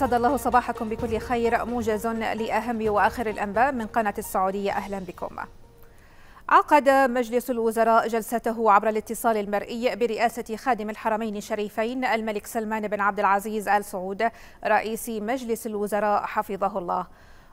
أسعد الله صباحكم بكل خير موجز لأهم وآخر الأنباء من قناة السعودية أهلا بكم عقد مجلس الوزراء جلسته عبر الاتصال المرئي برئاسة خادم الحرمين الشريفين الملك سلمان بن عبد العزيز آل سعود رئيس مجلس الوزراء حفظه الله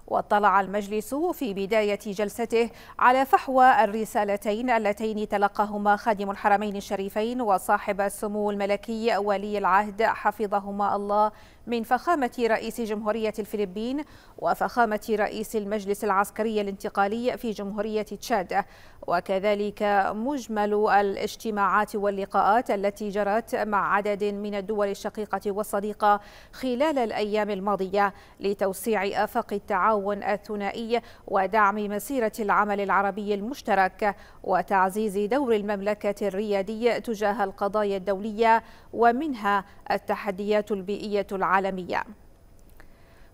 واطلع المجلس في بداية جلسته على فحوى الرسالتين اللتين تلقاهما خادم الحرمين الشريفين وصاحب السمو الملكي ولي العهد حفظهما الله من فخامة رئيس جمهورية الفلبين وفخامة رئيس المجلس العسكري الانتقالي في جمهورية تشاد وكذلك مجمل الاجتماعات واللقاءات التي جرت مع عدد من الدول الشقيقة والصديقة خلال الأيام الماضية لتوسيع آفاق التعاون الثنائي ودعم مسيرة العمل العربي المشترك وتعزيز دور المملكة الريادي تجاه القضايا الدولية ومنها التحديات البيئية العالمية العالمية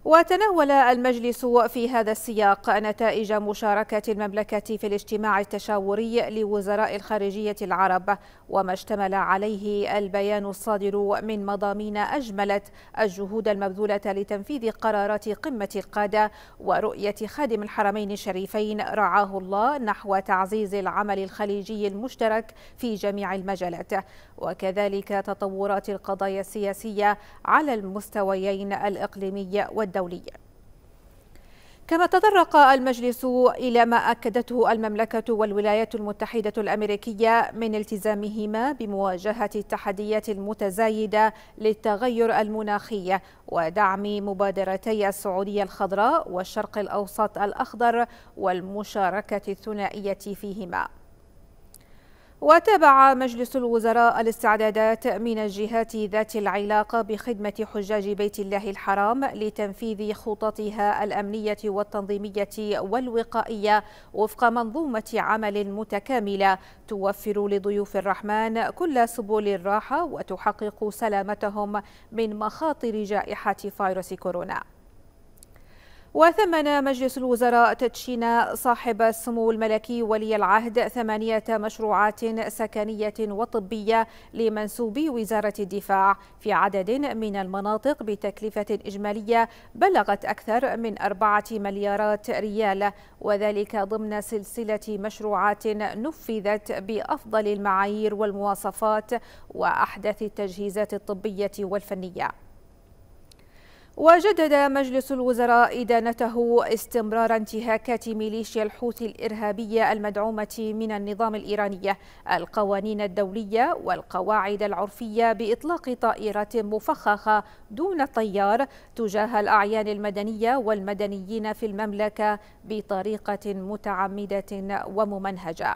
وتناول المجلس في هذا السياق نتائج مشاركة المملكة في الاجتماع التشاوري لوزراء الخارجية العرب وما اشتمل عليه البيان الصادر من مضامين أجملت الجهود المبذولة لتنفيذ قرارات قمة القادة ورؤية خادم الحرمين الشريفين رعاه الله نحو تعزيز العمل الخليجي المشترك في جميع المجالات وكذلك تطورات القضايا السياسية على المستويين الإقليمي والدولي الدولي كما تطرق المجلس إلى ما أكدته المملكة والولايات المتحدة الأمريكية من التزامهما بمواجهة التحديات المتزايدة للتغير المناخي ودعم مبادرتي السعودية الخضراء والشرق الأوسط الأخضر والمشاركة الثنائية فيهما وتابع مجلس الوزراء الاستعدادات من الجهات ذات العلاقة بخدمة حجاج بيت الله الحرام لتنفيذ خططها الأمنية والتنظيمية والوقائية وفق منظومة عمل متكاملة توفر لضيوف الرحمن كل سبل الراحة وتحقق سلامتهم من مخاطر جائحة فيروس كورونا وثمن مجلس الوزراء تدشين صاحب السمو الملكي ولي العهد ثمانية مشروعات سكنية وطبية لمنسوبي وزارة الدفاع في عدد من المناطق بتكلفة إجمالية بلغت أكثر من أربعة مليارات ريال وذلك ضمن سلسلة مشروعات نفذت بأفضل المعايير والمواصفات وأحدث التجهيزات الطبية والفنية وجدد مجلس الوزراء إدانته استمرار انتهاكات ميليشيا الحوثي الإرهابية المدعومة من النظام الإيراني القوانين الدولية والقواعد العرفية بإطلاق طائرات مفخخة دون طيار تجاه الأعيان المدنية والمدنيين في المملكة بطريقة متعمدة وممنهجة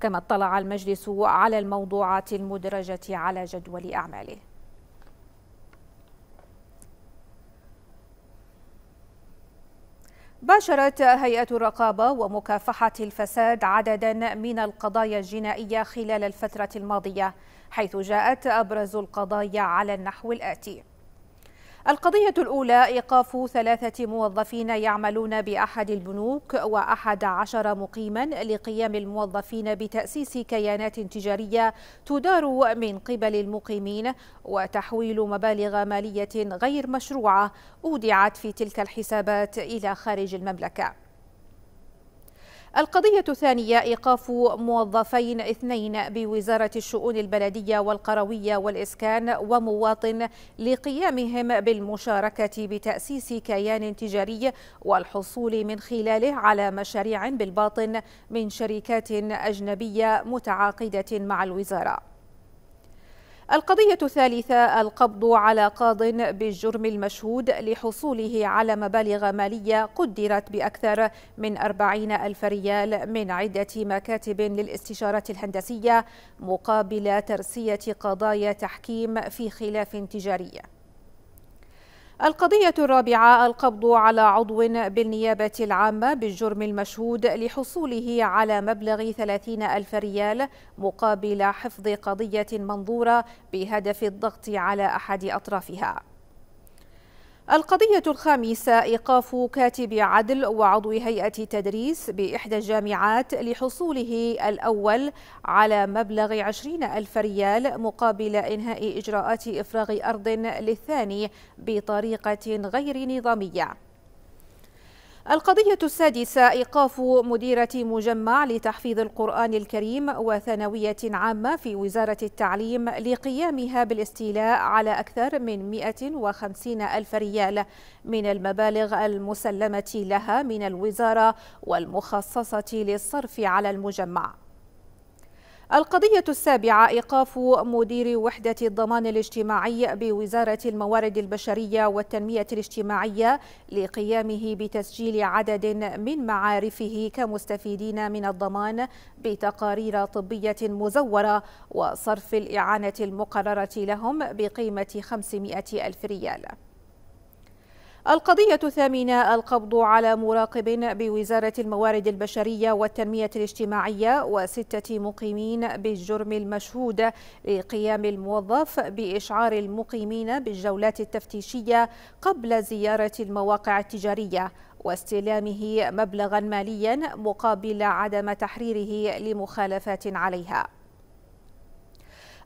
كما اطلع المجلس على الموضوعات المدرجة على جدول أعماله باشرت هيئة الرقابة ومكافحة الفساد عددا من القضايا الجنائية خلال الفترة الماضية حيث جاءت أبرز القضايا على النحو الآتي القضية الأولى إيقاف ثلاثة موظفين يعملون بأحد البنوك وأحد عشر مقيما لقيام الموظفين بتأسيس كيانات تجارية تدار من قبل المقيمين وتحويل مبالغ مالية غير مشروعة أودعت في تلك الحسابات إلى خارج المملكة القضية الثانية إيقاف موظفين اثنين بوزارة الشؤون البلدية والقروية والإسكان ومواطن لقيامهم بالمشاركة بتأسيس كيان تجاري والحصول من خلاله على مشاريع بالباطن من شركات أجنبية متعاقدة مع الوزارة القضية الثالثة القبض على قاض بالجرم المشهود لحصوله على مبالغ مالية قدرت بأكثر من 40 ألف ريال من عدة مكاتب للاستشارة الهندسية مقابل ترسية قضايا تحكيم في خلاف تجاري القضية الرابعة القبض على عضو بالنيابة العامة بالجرم المشهود لحصوله على مبلغ 30 ألف ريال مقابل حفظ قضية منظورة بهدف الضغط على أحد أطرافها القضية الخامسة إيقاف كاتب عدل وعضو هيئة تدريس بإحدى الجامعات لحصوله الأول على مبلغ عشرين ألف ريال مقابل إنهاء إجراءات إفراغ أرض للثاني بطريقة غير نظامية القضية السادسة إيقاف مديرة مجمع لتحفيظ القرآن الكريم وثانوية عامة في وزارة التعليم لقيامها بالاستيلاء على أكثر من 150 ألف ريال من المبالغ المسلمة لها من الوزارة والمخصصة للصرف على المجمع القضية السابعة إيقاف مدير وحدة الضمان الاجتماعي بوزارة الموارد البشرية والتنمية الاجتماعية لقيامه بتسجيل عدد من معارفه كمستفيدين من الضمان بتقارير طبية مزورة وصرف الإعانة المقررة لهم بقيمة 500 ألف ريال القضية الثامنة القبض على مراقب بوزارة الموارد البشرية والتنمية الاجتماعية وستة مقيمين بالجرم المشهود لقيام الموظف بإشعار المقيمين بالجولات التفتيشية قبل زيارة المواقع التجارية واستلامه مبلغا ماليا مقابل عدم تحريره لمخالفات عليها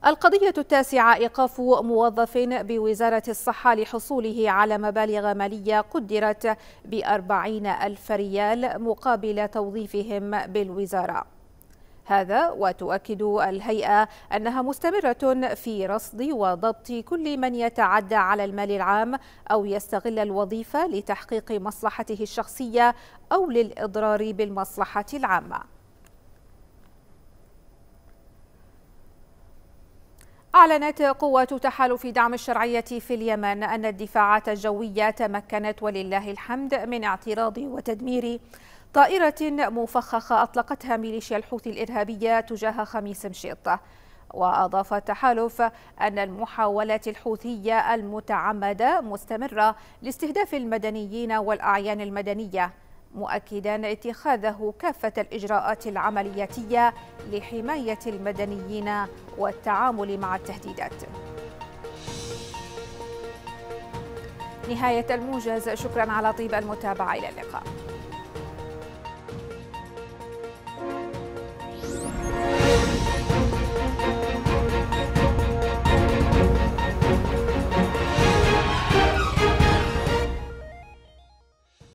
القضية التاسعة إيقاف موظف بوزارة الصحة لحصوله على مبالغ مالية قدرت بأربعين ألف ريال مقابل توظيفهم بالوزارة هذا وتؤكد الهيئة أنها مستمرة في رصد وضبط كل من يتعدى على المال العام أو يستغل الوظيفة لتحقيق مصلحته الشخصية أو للإضرار بالمصلحة العامة أعلنت قوات تحالف دعم الشرعية في اليمن أن الدفاعات الجوية تمكنت ولله الحمد من اعتراض وتدمير طائرة مفخخة أطلقتها ميليشيا الحوثي الإرهابية تجاه خميس مشيط وأضاف التحالف أن المحاولات الحوثية المتعمدة مستمرة لاستهداف المدنيين والأعيان المدنية مؤكدا اتخاذه كافة الإجراءات العملياتية لحماية المدنيين والتعامل مع التهديدات نهاية الموجز شكرا على طيب المتابعة إلى اللقاء